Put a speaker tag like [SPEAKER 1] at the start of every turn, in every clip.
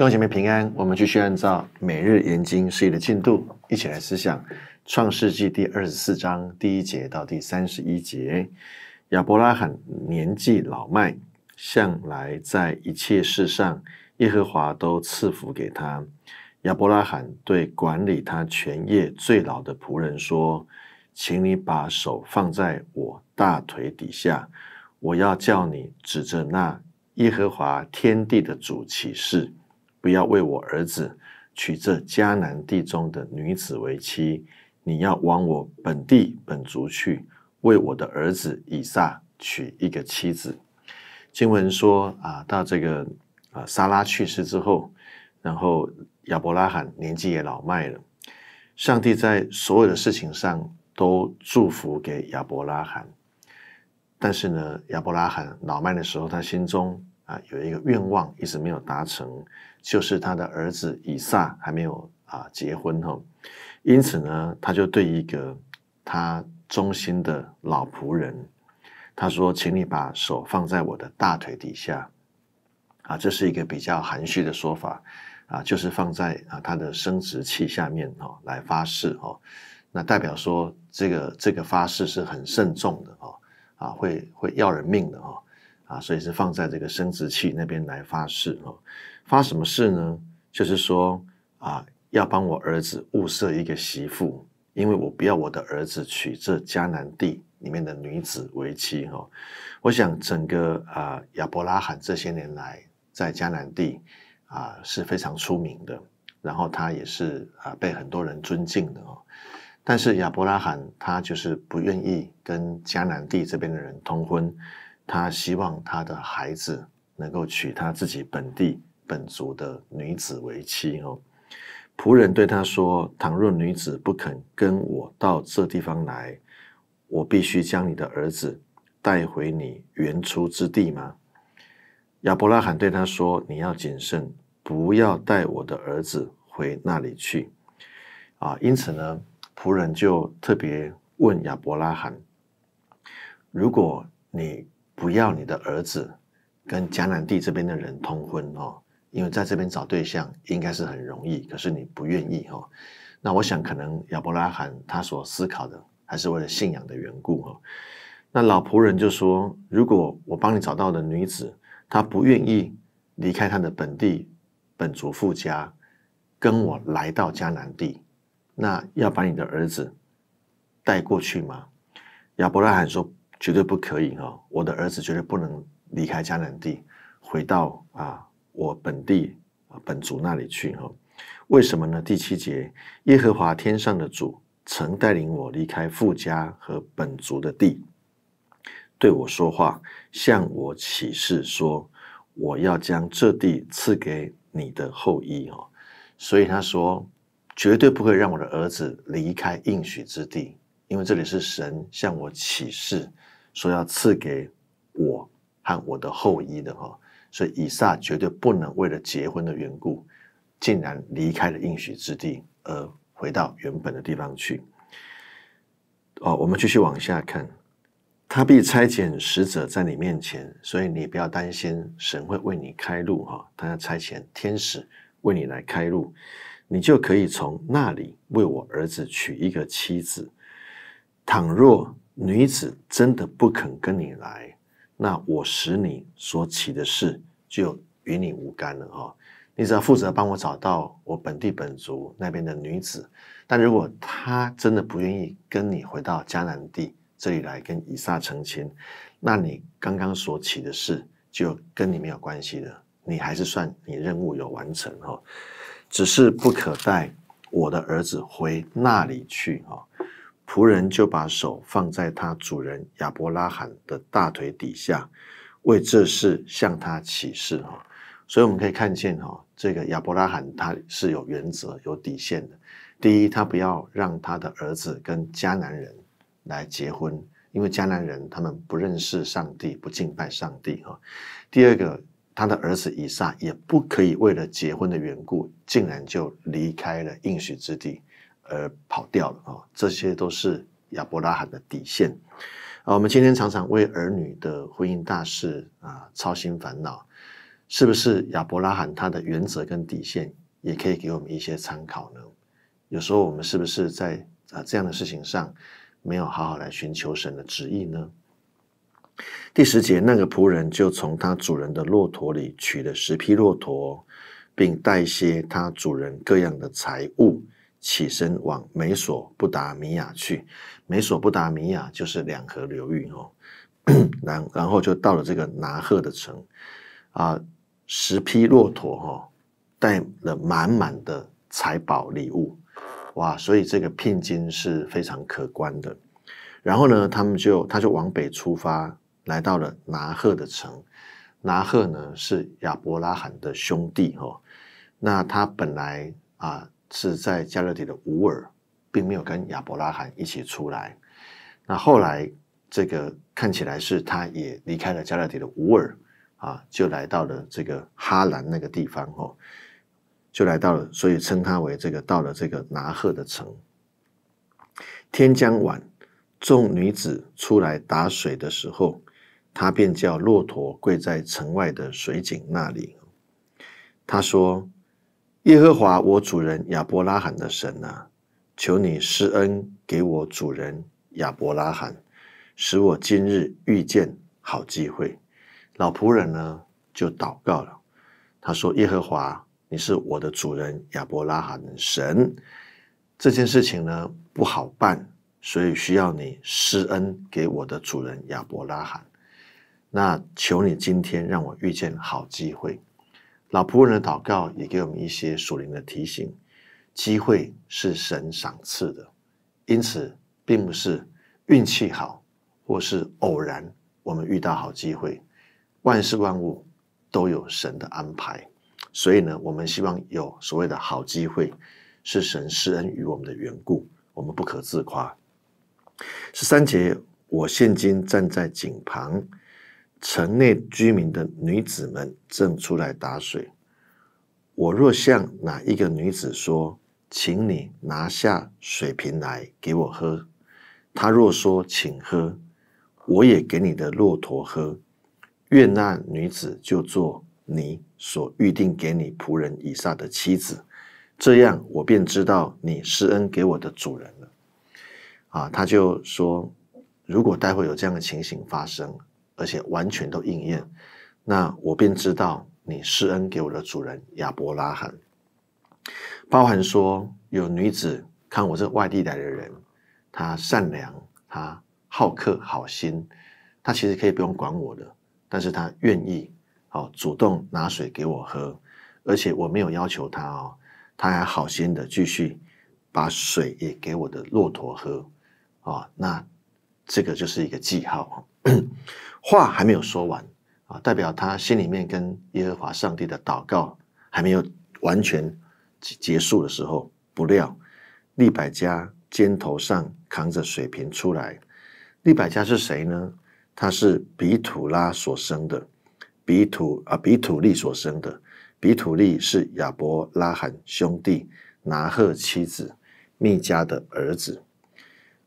[SPEAKER 1] 各位姐妹平安，我们继续按照每日研经事业的进度，一起来思想《创世纪第二十四章第一节到第三十一节。亚伯拉罕年纪老迈，向来在一切事上，耶和华都赐福给他。亚伯拉罕对管理他全业最老的仆人说：“请你把手放在我大腿底下，我要叫你指着那耶和华天地的主起誓。”不要为我儿子娶这迦南地中的女子为妻，你要往我本地本族去，为我的儿子以撒娶一个妻子。经文说啊，到这个啊，撒拉去世之后，然后亚伯拉罕年纪也老迈了，上帝在所有的事情上都祝福给亚伯拉罕，但是呢，亚伯拉罕老迈的时候，他心中。啊，有一个愿望一直没有达成，就是他的儿子以撒还没有啊结婚哦，因此呢，他就对一个他忠心的老仆人，他说：“请你把手放在我的大腿底下，啊，这是一个比较含蓄的说法啊，就是放在啊他的生殖器下面哦来发誓哦，那代表说这个这个发誓是很慎重的哦，啊，会会要人命的哦。啊，所以是放在这个生殖器那边来发誓哦。发什么誓呢？就是说啊，要帮我儿子物色一个媳妇，因为我不要我的儿子娶这迦南地里面的女子为妻哈。我想整个啊亚伯拉罕这些年来在迦南地啊是非常出名的，然后他也是啊被很多人尊敬的哦。但是亚伯拉罕他就是不愿意跟迦南地这边的人通婚。他希望他的孩子能够娶他自己本地本族的女子为妻哦。仆人对他说：“倘若女子不肯跟我到这地方来，我必须将你的儿子带回你原初之地吗？”亚伯拉罕对他说：“你要谨慎，不要带我的儿子回那里去。”啊，因此呢，仆人就特别问亚伯拉罕：“如果你……”不要你的儿子跟迦南地这边的人通婚哦，因为在这边找对象应该是很容易，可是你不愿意哦。那我想，可能亚伯拉罕他所思考的，还是为了信仰的缘故哦。那老仆人就说：“如果我帮你找到的女子，她不愿意离开她的本地本族父家，跟我来到迦南地，那要把你的儿子带过去吗？”亚伯拉罕说。绝对不可以哈！我的儿子绝对不能离开迦南地，回到啊我本地本族那里去哈。为什么呢？第七节，耶和华天上的主曾带领我离开富家和本族的地，对我说话，向我起誓说，我要将这地赐给你的后裔哦。所以他说，绝对不会让我的儿子离开应许之地，因为这里是神向我起誓。说要赐给我和我的后裔的哈，所以以撒绝对不能为了结婚的缘故，竟然离开了应许之地而回到原本的地方去。哦，我们继续往下看，他必差遣使者在你面前，所以你不要担心，神会为你开路哈。他要差遣天使为你来开路，你就可以从那里为我儿子娶一个妻子。倘若。女子真的不肯跟你来，那我使你所起的事就与你无干了哈。你只要负责帮我找到我本地本族那边的女子，但如果她真的不愿意跟你回到迦南地这里来跟以撒成亲，那你刚刚所起的事就跟你没有关系了。你还是算你任务有完成哈，只是不可带我的儿子回那里去哈。仆人就把手放在他主人亚伯拉罕的大腿底下，为这事向他起誓哈。所以我们可以看见哈，这个亚伯拉罕他是有原则、有底线的。第一，他不要让他的儿子跟迦南人来结婚，因为迦南人他们不认识上帝、不敬拜上帝哈。第二个，他的儿子以撒也不可以为了结婚的缘故，竟然就离开了应许之地。而跑掉了啊！这些都是亚伯拉罕的底线啊！我们今天常常为儿女的婚姻大事啊操心烦恼，是不是亚伯拉罕他的原则跟底线也可以给我们一些参考呢？有时候我们是不是在啊这样的事情上没有好好来寻求神的旨意呢？第十节，那个仆人就从他主人的骆驼里取了十匹骆驼，并带些他主人各样的财物。起身往美索不达米亚去，美索不达米亚就是两河流域哦，然然后就到了这个拿赫的城，啊，十匹骆驼哈，带了满满的财宝礼物，哇，所以这个聘金是非常可观的。然后呢，他们就他就往北出发，来到了拿赫的城。拿赫呢是亚伯拉罕的兄弟哈，那他本来啊。是在迦勒底的乌尔，并没有跟亚伯拉罕一起出来。那后来，这个看起来是他也离开了迦勒底的乌尔啊，就来到了这个哈兰那个地方哦，就来到了，所以称他为这个到了这个拿赫的城。天将晚，众女子出来打水的时候，他便叫骆驼跪在城外的水井那里。他说。耶和华我主人亚伯拉罕的神啊，求你施恩给我主人亚伯拉罕，使我今日遇见好机会。老仆人呢就祷告了，他说：“耶和华，你是我的主人亚伯拉罕的神，这件事情呢不好办，所以需要你施恩给我的主人亚伯拉罕。那求你今天让我遇见好机会。”老仆人的祷告也给我们一些属灵的提醒：机会是神赏赐的，因此并不是运气好或是偶然，我们遇到好机会。万事万物都有神的安排，所以呢，我们希望有所谓的好机会是神施恩于我们的缘故，我们不可自夸。十三节，我现今站在井旁。城内居民的女子们正出来打水。我若向哪一个女子说：“请你拿下水瓶来给我喝。”她若说：“请喝。”我也给你的骆驼喝。愿那女子就做你所预定给你仆人以撒的妻子。这样，我便知道你施恩给我的主人了。啊，他就说：“如果待会有这样的情形发生。”而且完全都应验，那我便知道你施恩给我的主人亚伯拉罕。包含说：“有女子看我这外地来的人，她善良，她好客好心，她其实可以不用管我的，但是她愿意哦，主动拿水给我喝，而且我没有要求她哦，她还好心的继续把水也给我的骆驼喝啊，那。”这个就是一个记号，话还没有说完啊，代表他心里面跟耶和华上帝的祷告还没有完全结束的时候，不料利百加肩头上扛着水瓶出来。利百加是谁呢？他是比土拉所生的，比土啊，比土利所生的，比土利是亚伯拉罕兄弟拿赫妻子密加的儿子。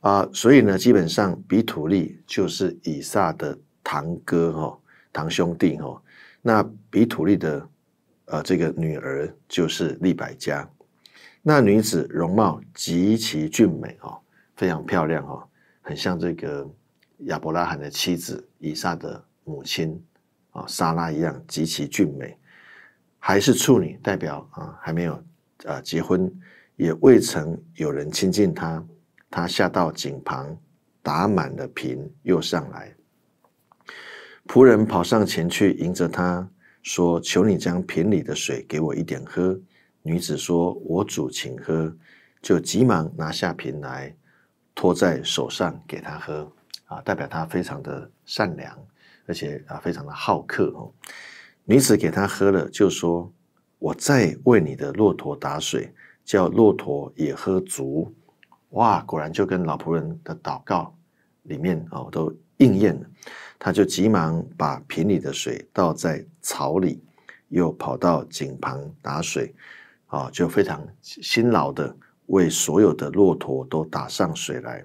[SPEAKER 1] 啊，所以呢，基本上比土利就是以撒的堂哥哈，堂兄弟哈。那比土利的呃这个女儿就是利百加。那女子容貌极其俊美哦，非常漂亮哦，很像这个亚伯拉罕的妻子以撒的母亲啊，莎拉一样极其俊美，还是处女，代表啊还没有啊结婚，也未曾有人亲近她。他下到井旁，打满了瓶，又上来。仆人跑上前去迎着他，说：“求你将瓶里的水给我一点喝。”女子说：“我主，请喝。”就急忙拿下瓶来，托在手上给他喝。啊，代表他非常的善良，而且啊非常的好客哦。女子给他喝了，就说：“我再为你的骆驼打水，叫骆驼也喝足。”哇，果然就跟老仆人的祷告里面哦都应验了。他就急忙把瓶里的水倒在槽里，又跑到井旁打水，啊，就非常辛劳的为所有的骆驼都打上水来。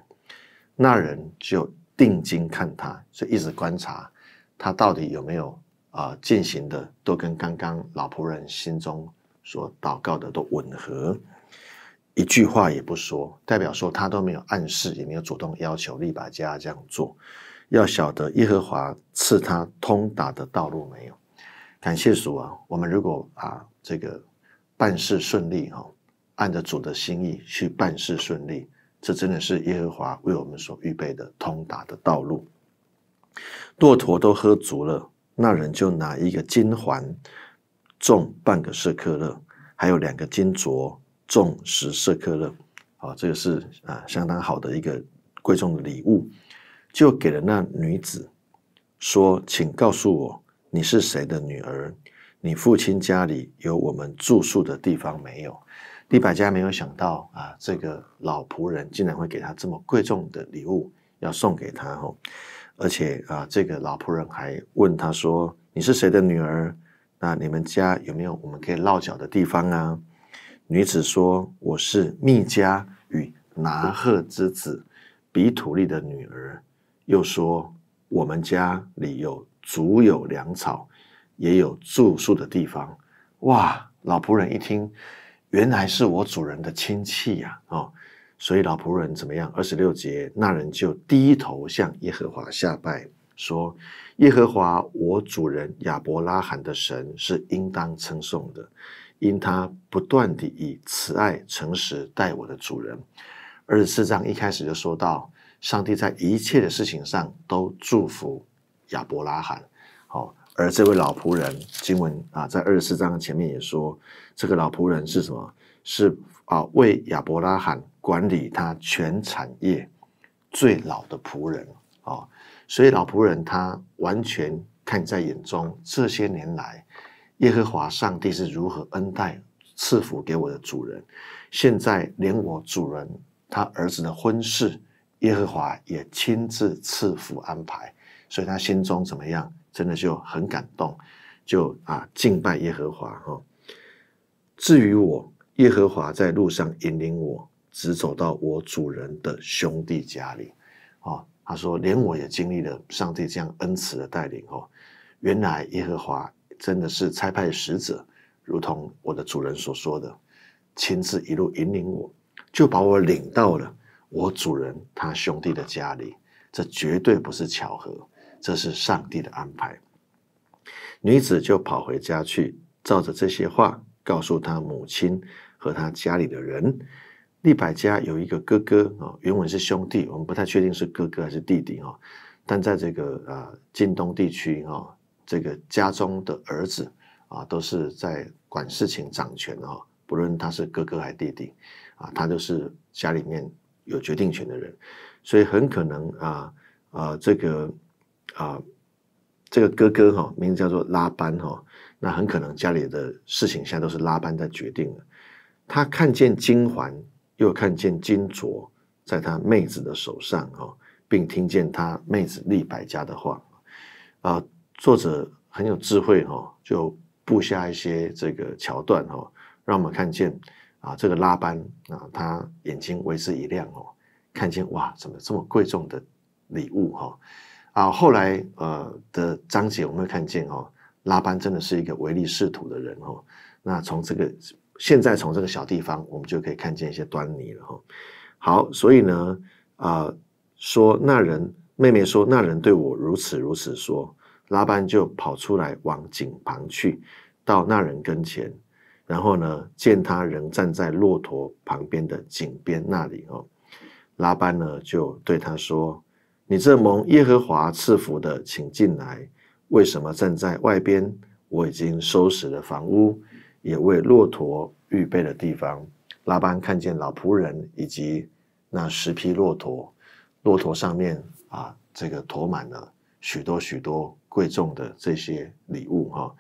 [SPEAKER 1] 那人就定睛看他，就一直观察他到底有没有啊进行的都跟刚刚老仆人心中所祷告的都吻合。一句话也不说，代表说他都没有暗示，也没有主动要求利百加这样做。要晓得耶和华赐他通达的道路没有？感谢主啊！我们如果啊这个办事顺利哈，按着主的心意去办事顺利，这真的是耶和华为我们所预备的通达的道路。骆驼都喝足了，那人就拿一个金环，重半个舍克勒，还有两个金镯。重十色克勒，好，这个是啊相当好的一个贵重的礼物，就给了那女子说：“请告诉我你是谁的女儿？你父亲家里有我们住宿的地方没有？”利百家没有想到啊，这个老仆人竟然会给他这么贵重的礼物要送给他哦，而且啊，这个老仆人还问他说：“你是谁的女儿？那你们家有没有我们可以落脚的地方啊？”女子说：“我是密加与拿赫之子比土利的女儿。”又说：“我们家里有足有粮草，也有住宿的地方。”哇！老仆人一听，原来是我主人的亲戚呀！哦，所以老仆人怎么样？二十六节，那人就低头向耶和华下拜，说：“耶和华我主人亚伯拉罕的神是应当称颂的。”因他不断地以慈爱诚实待我的主人。二十四章一开始就说到，上帝在一切的事情上都祝福亚伯拉罕。好，而这位老仆人，经文啊，在二十四章前面也说，这个老仆人是什么？是啊，为亚伯拉罕管理他全产业最老的仆人啊。所以老仆人他完全看在眼中，这些年来。耶和华上帝是如何恩待赐福给我的主人？现在连我主人他儿子的婚事，耶和华也亲自赐福安排，所以他心中怎么样？真的就很感动，就啊敬拜耶和华哦。至于我，耶和华在路上引领我，直走到我主人的兄弟家里。啊，他说连我也经历了上帝这样恩慈的带领哦。原来耶和华。真的是差派使者，如同我的主人所说的，亲自一路引领我，就把我领到了我主人他兄弟的家里。这绝对不是巧合，这是上帝的安排。女子就跑回家去，照着这些话告诉她母亲和她家里的人。利百家有一个哥哥啊，原文是兄弟，我们不太确定是哥哥还是弟弟哈。但在这个呃晋东地区哈，这个家中的儿子啊，都是在管事情、掌权哦。不论他是哥哥还是弟弟，啊，他就是家里面有决定权的人。所以很可能啊啊，这个啊这个哥哥哈，名字叫做拉班哈，那很可能家里的事情现在都是拉班在决定。他看见金环，又看见金镯在他妹子的手上哦，并听见他妹子利百家的话啊。作者很有智慧哈，就布下一些这个桥段哈，让我们看见啊，这个拉班啊，他眼睛为之一亮哦，看见哇，怎么这么贵重的礼物哈？啊，后来呃的章节，我们看见哦，拉班真的是一个唯利是图的人哦。那从这个现在从这个小地方，我们就可以看见一些端倪了哈。好，所以呢啊，说那人妹妹说那人对我如此如此说。拉班就跑出来往井旁去，到那人跟前，然后呢，见他仍站在骆驼旁边的井边那里哦，拉班呢就对他说：“你这蒙耶和华赐福的，请进来，为什么站在外边？我已经收拾了房屋，也为骆驼预备了地方。”拉班看见老仆人以及那十匹骆驼，骆驼上面啊，这个驮满了。许多许多贵重的这些礼物哈，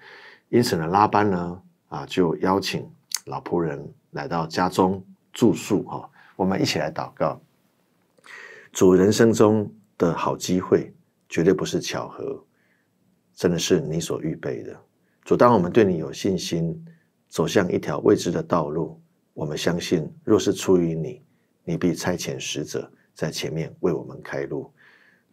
[SPEAKER 1] 因此呢，拉班呢啊就邀请老仆人来到家中住宿哈。我们一起来祷告：主，人生中的好机会绝对不是巧合，真的是你所预备的。主，当我们对你有信心，走向一条未知的道路，我们相信若是出于你，你必差遣使者在前面为我们开路。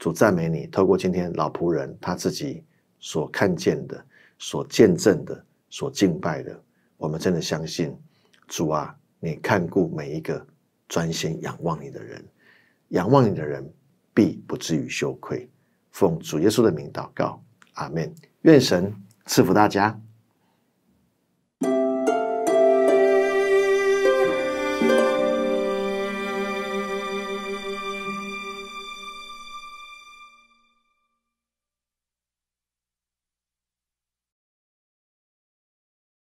[SPEAKER 1] 主赞美你，透过今天老仆人他自己所看见的、所见证的、所敬拜的，我们真的相信，主啊，你看顾每一个专心仰望你的人，仰望你的人必不至于羞愧。奉主耶稣的名祷告，阿门。愿神赐福大家。